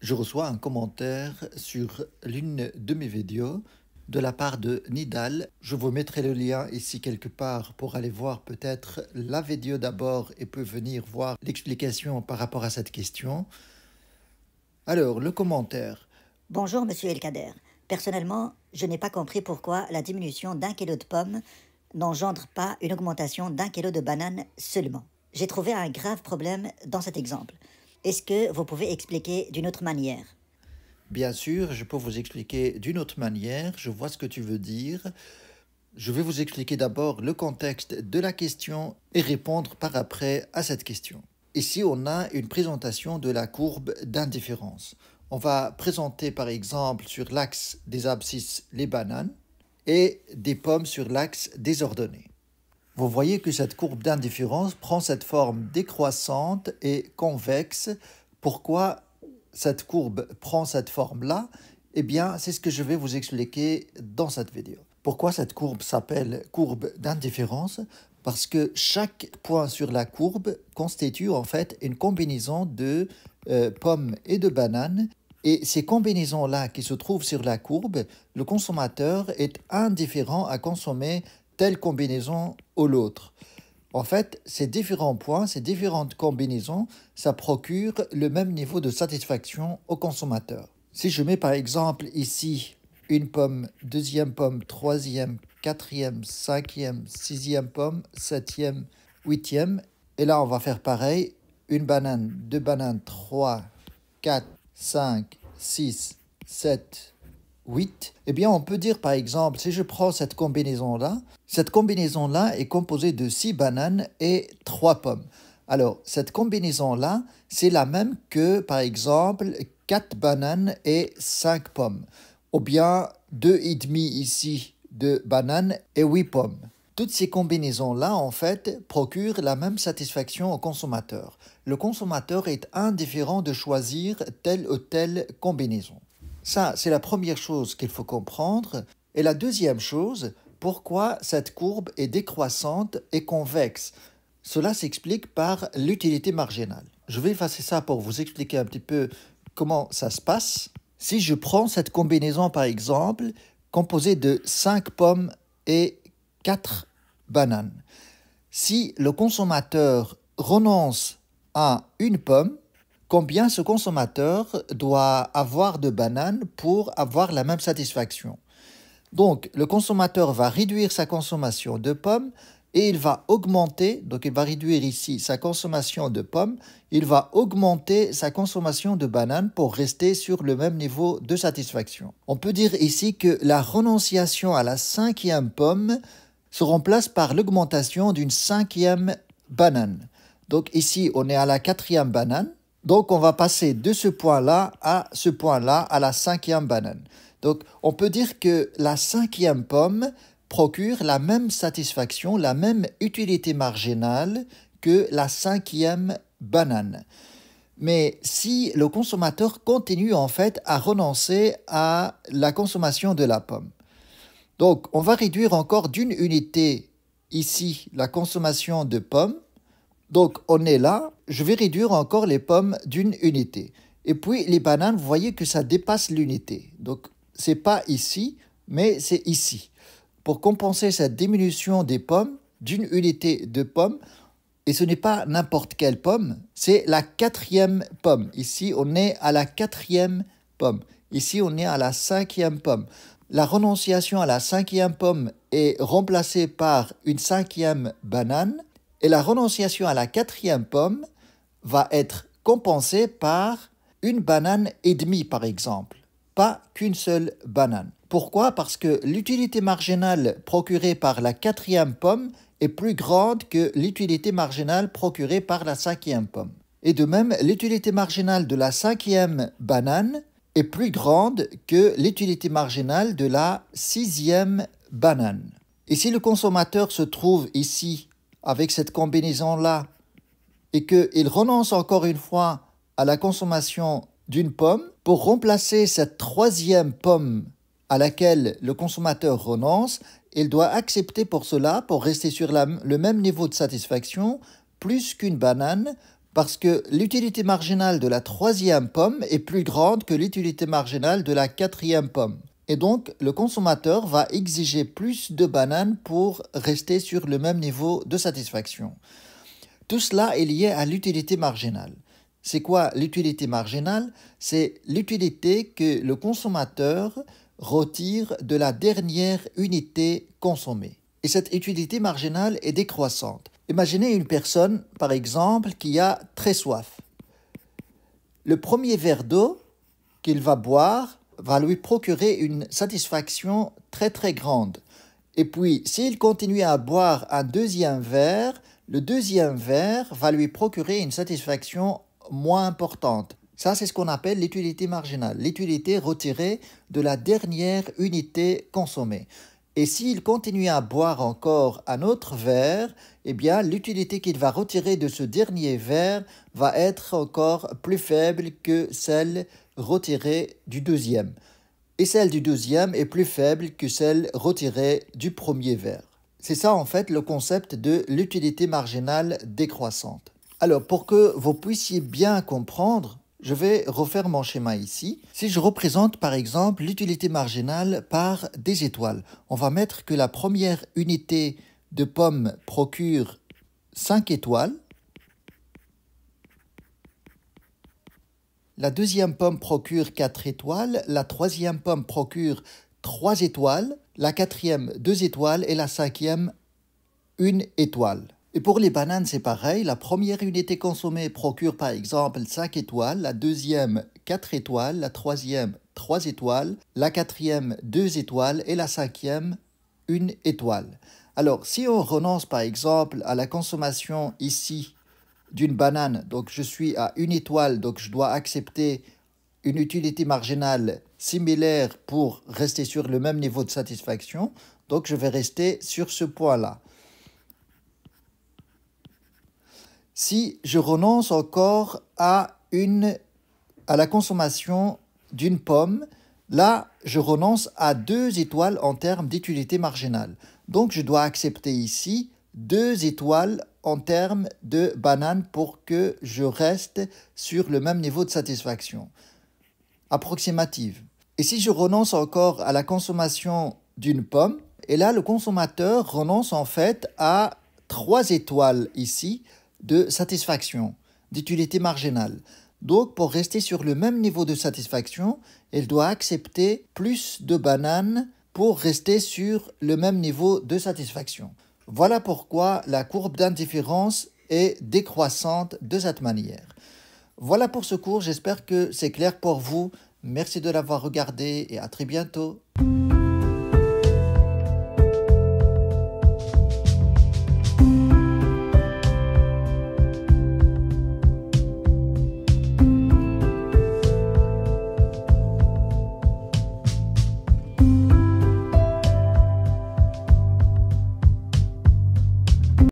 Je reçois un commentaire sur l'une de mes vidéos de la part de Nidal. Je vous mettrai le lien ici quelque part pour aller voir peut-être la vidéo d'abord et peut venir voir l'explication par rapport à cette question. Alors, le commentaire. Bonjour Monsieur Elkader. Personnellement, je n'ai pas compris pourquoi la diminution d'un kilo de pommes n'engendre pas une augmentation d'un kilo de bananes seulement. J'ai trouvé un grave problème dans cet exemple. Est-ce que vous pouvez expliquer d'une autre manière Bien sûr, je peux vous expliquer d'une autre manière. Je vois ce que tu veux dire. Je vais vous expliquer d'abord le contexte de la question et répondre par après à cette question. Ici, on a une présentation de la courbe d'indifférence. On va présenter par exemple sur l'axe des abscisses les bananes et des pommes sur l'axe des ordonnées. Vous voyez que cette courbe d'indifférence prend cette forme décroissante et convexe. Pourquoi cette courbe prend cette forme-là Eh bien, c'est ce que je vais vous expliquer dans cette vidéo. Pourquoi cette courbe s'appelle courbe d'indifférence Parce que chaque point sur la courbe constitue en fait une combinaison de euh, pommes et de bananes. Et ces combinaisons-là qui se trouvent sur la courbe, le consommateur est indifférent à consommer telle combinaison ou l'autre. En fait, ces différents points, ces différentes combinaisons, ça procure le même niveau de satisfaction au consommateur. Si je mets par exemple ici une pomme, deuxième pomme, troisième, quatrième, cinquième, sixième pomme, septième, huitième, et là on va faire pareil, une banane, deux bananes, trois, quatre, cinq, six, sept, 8, eh bien on peut dire par exemple, si je prends cette combinaison-là, cette combinaison-là est composée de 6 bananes et 3 pommes. Alors, cette combinaison-là, c'est la même que par exemple 4 bananes et 5 pommes. Ou bien 2,5 ici de bananes et 8 pommes. Toutes ces combinaisons-là, en fait, procurent la même satisfaction au consommateur. Le consommateur est indifférent de choisir telle ou telle combinaison. Ça, c'est la première chose qu'il faut comprendre. Et la deuxième chose, pourquoi cette courbe est décroissante et convexe Cela s'explique par l'utilité marginale. Je vais effacer ça pour vous expliquer un petit peu comment ça se passe. Si je prends cette combinaison, par exemple, composée de 5 pommes et 4 bananes, si le consommateur renonce à une pomme, combien ce consommateur doit avoir de bananes pour avoir la même satisfaction. Donc, le consommateur va réduire sa consommation de pommes et il va augmenter, donc il va réduire ici sa consommation de pommes, il va augmenter sa consommation de bananes pour rester sur le même niveau de satisfaction. On peut dire ici que la renonciation à la cinquième pomme se remplace par l'augmentation d'une cinquième banane. Donc ici, on est à la quatrième banane. Donc, on va passer de ce point-là à ce point-là, à la cinquième banane. Donc, on peut dire que la cinquième pomme procure la même satisfaction, la même utilité marginale que la cinquième banane. Mais si le consommateur continue en fait à renoncer à la consommation de la pomme, donc on va réduire encore d'une unité ici la consommation de pommes. Donc on est là je vais réduire encore les pommes d'une unité. Et puis les bananes, vous voyez que ça dépasse l'unité. Donc c'est pas ici, mais c'est ici. Pour compenser cette diminution des pommes, d'une unité de pommes, et ce n'est pas n'importe quelle pomme, c'est la quatrième pomme. Ici, on est à la quatrième pomme. Ici, on est à la cinquième pomme. La renonciation à la cinquième pomme est remplacée par une cinquième banane, et la renonciation à la quatrième pomme va être compensée par une banane et demie, par exemple, pas qu'une seule banane. Pourquoi Parce que l'utilité marginale procurée par la quatrième pomme est plus grande que l'utilité marginale procurée par la cinquième pomme. Et de même, l'utilité marginale de la cinquième banane est plus grande que l'utilité marginale de la sixième banane. Et si le consommateur se trouve ici avec cette combinaison-là et qu'il renonce encore une fois à la consommation d'une pomme pour remplacer cette troisième pomme à laquelle le consommateur renonce, il doit accepter pour cela, pour rester sur le même niveau de satisfaction, plus qu'une banane, parce que l'utilité marginale de la troisième pomme est plus grande que l'utilité marginale de la quatrième pomme. Et donc, le consommateur va exiger plus de bananes pour rester sur le même niveau de satisfaction. Tout cela est lié à l'utilité marginale. C'est quoi l'utilité marginale C'est l'utilité que le consommateur retire de la dernière unité consommée. Et cette utilité marginale est décroissante. Imaginez une personne, par exemple, qui a très soif. Le premier verre d'eau qu'il va boire va lui procurer une satisfaction très très grande. Et puis, s'il continue à boire un deuxième verre, le deuxième verre va lui procurer une satisfaction moins importante. Ça, c'est ce qu'on appelle l'utilité marginale, l'utilité retirée de la dernière unité consommée. Et s'il continue à boire encore un autre verre, eh bien, l'utilité qu'il va retirer de ce dernier verre va être encore plus faible que celle retirée du deuxième. Et celle du deuxième est plus faible que celle retirée du premier verre. C'est ça en fait le concept de l'utilité marginale décroissante. Alors pour que vous puissiez bien comprendre, je vais refaire mon schéma ici. Si je représente par exemple l'utilité marginale par des étoiles, on va mettre que la première unité de pommes procure 5 étoiles. La deuxième pomme procure 4 étoiles, la troisième pomme procure 3 étoiles, la quatrième 2 étoiles et la cinquième 1 étoile. Et pour les bananes, c'est pareil. La première unité consommée procure par exemple 5 étoiles, la deuxième 4 étoiles, la troisième 3 étoiles, la quatrième 2 étoiles et la cinquième 1 étoile. Alors, si on renonce par exemple à la consommation ici d'une banane, donc je suis à 1 étoile, donc je dois accepter une utilité marginale similaire pour rester sur le même niveau de satisfaction. Donc je vais rester sur ce point-là. Si je renonce encore à, une, à la consommation d'une pomme, là, je renonce à deux étoiles en termes d'utilité marginale. Donc je dois accepter ici deux étoiles en termes de banane pour que je reste sur le même niveau de satisfaction approximative. Et si je renonce encore à la consommation d'une pomme, et là le consommateur renonce en fait à trois étoiles ici de satisfaction, d'utilité marginale. Donc pour rester sur le même niveau de satisfaction, il doit accepter plus de bananes pour rester sur le même niveau de satisfaction. Voilà pourquoi la courbe d'indifférence est décroissante de cette manière. Voilà pour ce cours, j'espère que c'est clair pour vous Merci de l'avoir regardé et à très bientôt.